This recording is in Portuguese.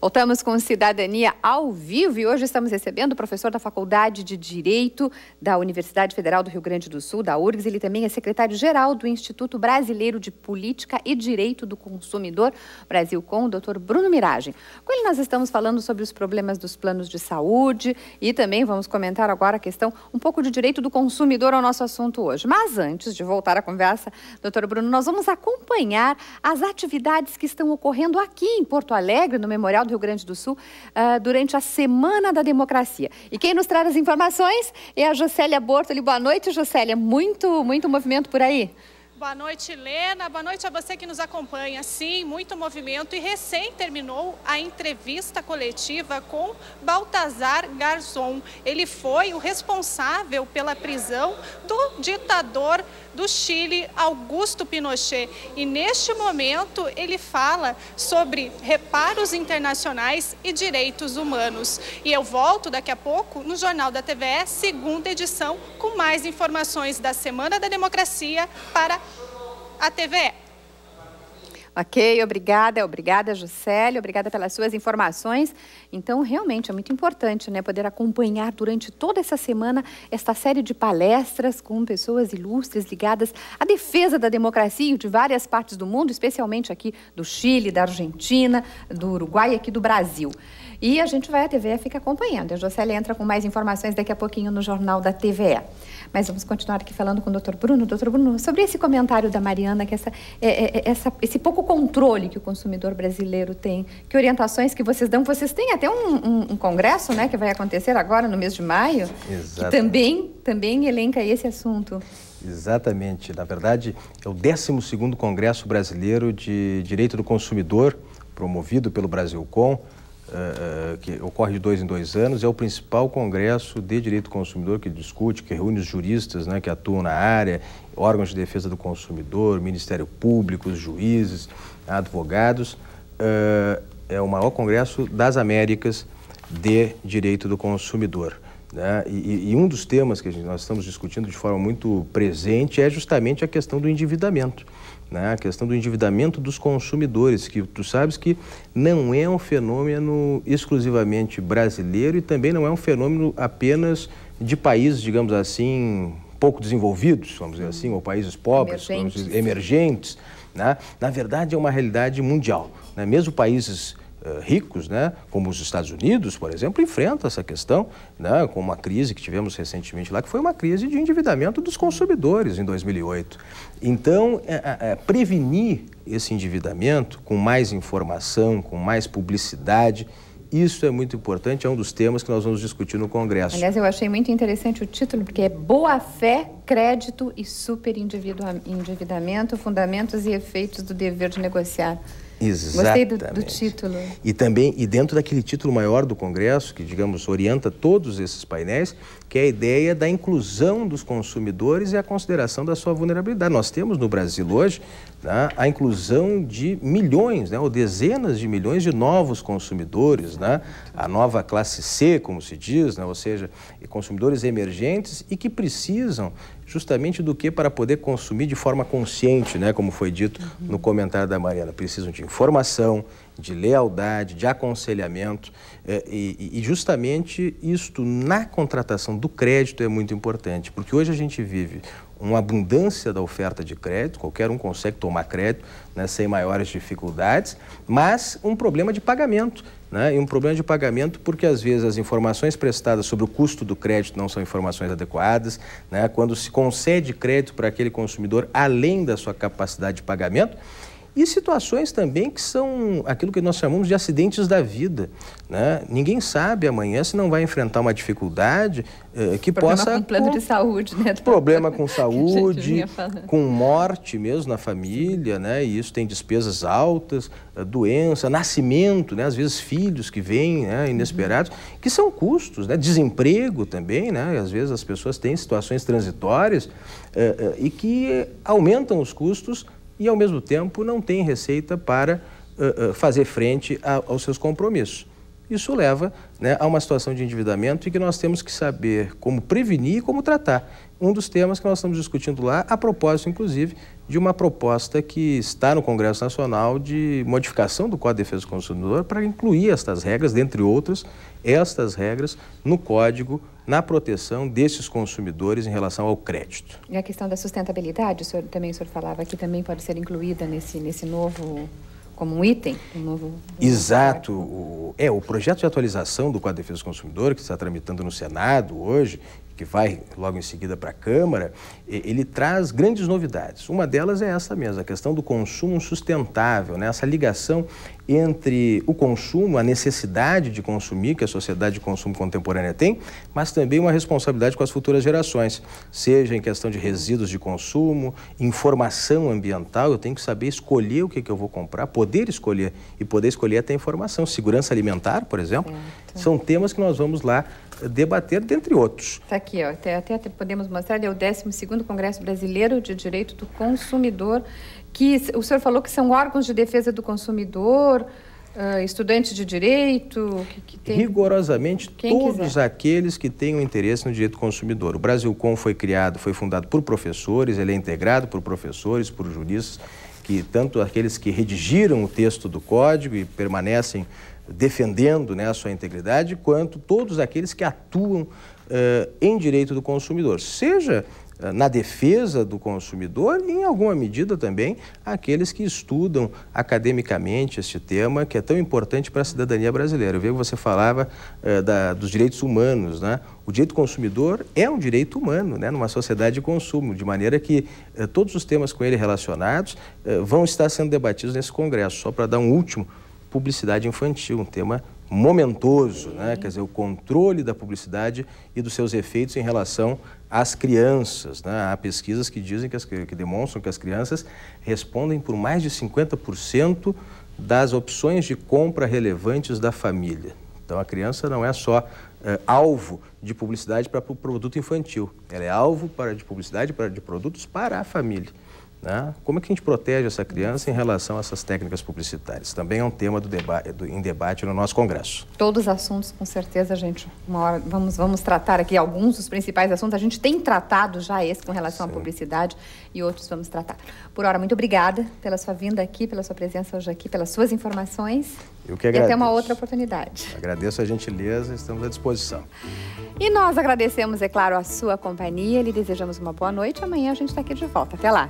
Voltamos com Cidadania ao vivo e hoje estamos recebendo o professor da Faculdade de Direito da Universidade Federal do Rio Grande do Sul, da URGS. Ele também é secretário-geral do Instituto Brasileiro de Política e Direito do Consumidor, Brasil com o doutor Bruno Miragem. Com ele nós estamos falando sobre os problemas dos planos de saúde e também vamos comentar agora a questão um pouco de direito do consumidor ao nosso assunto hoje. Mas antes de voltar à conversa, doutor Bruno, nós vamos acompanhar as atividades que estão ocorrendo aqui em Porto Alegre, no Memorial do Rio Grande do Sul, uh, durante a Semana da Democracia. E quem nos traz as informações é a Jocélia Bortoli. Boa noite, Jocélia. Muito, muito movimento por aí. Boa noite, Helena. Boa noite a você que nos acompanha. Sim, muito movimento. E recém terminou a entrevista coletiva com Baltazar Garzon. Ele foi o responsável pela prisão do ditador do Chile, Augusto Pinochet. E neste momento ele fala sobre reparos internacionais e direitos humanos. E eu volto daqui a pouco no Jornal da TVE, segunda edição, com mais informações da Semana da Democracia para a TV é Ok, obrigada, obrigada, Juscelio, obrigada pelas suas informações. Então, realmente é muito importante, né, poder acompanhar durante toda essa semana esta série de palestras com pessoas ilustres ligadas à defesa da democracia de várias partes do mundo, especialmente aqui do Chile, da Argentina, do Uruguai e aqui do Brasil. E a gente vai à TVE fica acompanhando. A Jocely entra com mais informações daqui a pouquinho no Jornal da TVE. Mas vamos continuar aqui falando com o Dr. Bruno. Dr. Bruno, sobre esse comentário da Mariana, que essa, é, é, é essa esse pouco controle que o consumidor brasileiro tem? Que orientações que vocês dão? Vocês têm até um, um, um congresso, né, que vai acontecer agora no mês de maio, Exatamente. que também, também elenca esse assunto. Exatamente. Na verdade, é o 12º Congresso Brasileiro de Direito do Consumidor, promovido pelo Brasilcom, eh, eh, que ocorre de dois em dois anos, é o principal congresso de direito do consumidor que discute, que reúne os juristas né, que atuam na área, órgãos de defesa do consumidor, Ministério Público, juízes, advogados. Uh, é o maior congresso das Américas de direito do consumidor. Né? E, e, um dos temas que nós estamos discutindo de forma muito presente é justamente a questão do endividamento. Né? A questão do endividamento dos consumidores, que tu sabes que não é um fenômeno exclusivamente brasileiro e também não é um fenômeno apenas de países, digamos assim, pouco desenvolvidos, vamos dizer assim, ou países pobres, emergentes. Dizer, emergentes né? Na verdade, é uma realidade mundial. Né? Mesmo países eh, ricos, né, como os Estados Unidos, por exemplo, enfrenta essa questão, né, com uma crise que tivemos recentemente lá, que foi uma crise de endividamento dos consumidores em 2008. Então, é, é, é, prevenir esse endividamento com mais informação, com mais publicidade, isso é muito importante, é um dos temas que nós vamos discutir no Congresso. Aliás, eu achei muito interessante o título, porque é Boa Fé, Crédito e Superendividamento, Fundamentos e Efeitos do Dever de Negociar. Exatamente. Gostei do, do, título. E também, e dentro daquele título maior do Congresso, que, digamos, orienta todos esses painéis, que é a ideia da inclusão dos consumidores e a consideração da sua vulnerabilidade. Nós temos no Brasil hoje né, a inclusão de milhões, né, ou dezenas de milhões de novos consumidores, né, a nova classe C, como se diz, né, ou seja, consumidores emergentes e que precisam justamente do que para poder consumir de forma consciente, né, como foi dito no comentário da Mariana. Precisam de informação, de lealdade, de aconselhamento, é, e, e justamente isto na contratação do crédito é muito importante, porque hoje a gente vive uma abundância da oferta de crédito, qualquer um consegue tomar crédito né, sem maiores dificuldades, mas um problema de pagamento. Né, e um problema de pagamento porque, às vezes, as informações prestadas sobre o custo do crédito não são informações adequadas. Né, quando se concede crédito para aquele consumidor além da sua capacidade de pagamento, e situações também que são aquilo que nós chamamos de acidentes da vida. Né? Ninguém sabe amanhã se não vai enfrentar uma dificuldade eh, que problema possa. Com plano com... de saúde, né? Problema com saúde, com morte mesmo na família, né? e isso tem despesas altas, eh, doença, nascimento, né? às vezes filhos que vêm né? Uhum. inesperados, uhum. que são custos, né? desemprego também, né? às vezes as pessoas têm situações transitórias eh, eh, e que aumentam os custos e, ao mesmo tempo, não tem receita para uh, uh, fazer frente a, aos seus compromissos. Isso leva né, a uma situação de endividamento e que nós temos que saber como prevenir e como tratar. Um dos temas que nós estamos discutindo lá, a propósito, inclusive, de uma proposta que está no Congresso Nacional de modificação do Código de Defesa do Consumidor para incluir estas regras, dentre outras, estas regras no Código na proteção desses consumidores em relação ao crédito. E a questão da sustentabilidade, o senhor, também o senhor falava que também pode ser incluída nesse, nesse novo como um item, um novo. Exato. Novo o, é, o projeto de atualização do Código de Defesa do Consumidor, que está tramitando no Senado hoje, que vai logo em seguida para a Câmara, ele traz grandes novidades. Uma delas é essa mesma, a questão do consumo sustentável, né? essa ligação entre o consumo, a necessidade de consumir que a sociedade de consumo contemporânea tem, mas também uma responsabilidade com as futuras gerações, seja em questão de resíduos de consumo, informação ambiental, eu tenho que saber escolher o que, que eu vou comprar, poder escolher e poder escolher até informação, segurança alimentar, por exemplo, são temas que nós vamos lá debater, dentre outros. Está aqui, ó, até, até podemos mostrar, é o 12 Congresso Brasileiro de Direito do Consumidor, que o senhor falou que são órgãos de defesa do consumidor, uh, de direito, que, que tem... rigorosamente Quem todos quiser. aqueles que tenham interesse no direito do consumidor. O Brasil Com foi criado, foi fundado por professores, ele é integrado por professores, por juristas, que tanto aqueles que redigiram o texto do código e permanecem defendendo né, a sua integridade, quanto todos aqueles que atuam uh, em direito do consumidor, seja uh, na defesa do consumidor e, em alguma medida, também aqueles que estudam academicamente este tema que é tão importante para a cidadania brasileira. Eu vejo que você falava uh, da, dos direitos humanos, né? O direito do consumidor é um direito humano, né, numa sociedade de consumo, de maneira que eh, todos os temas com ele relacionados eh, vão estar sendo debatidos nesse Congresso. Só para dar um último publicidade infantil, um tema momentoso, né? quer dizer, o controle da publicidade e dos seus efeitos em relação às crianças. Né? Há pesquisas que dizem, que, as, que demonstram que as crianças respondem por mais de 50% das opções de compra relevantes da família. Então, a criança não é só é, alvo de publicidade para o produto infantil, ela é alvo para, de publicidade para, de produtos para a família. Né? Como é que a gente protege essa criança em relação a essas técnicas publicitárias? Também é um tema do deba do, em debate no nosso Congresso. Todos os assuntos, com certeza, gente, uma hora vamos, vamos tratar aqui alguns dos principais assuntos. A gente tem tratado já esse com relação Sim. à publicidade e outros vamos tratar. Por hora, muito obrigada pela sua vinda aqui, pela sua presença hoje aqui, pelas suas informações. Eu que agradeço. E até uma outra oportunidade. Agradeço a gentileza, estamos à disposição. E nós agradecemos, é claro, a sua companhia, lhe desejamos uma boa noite. Amanhã a gente está aqui de volta. Até lá.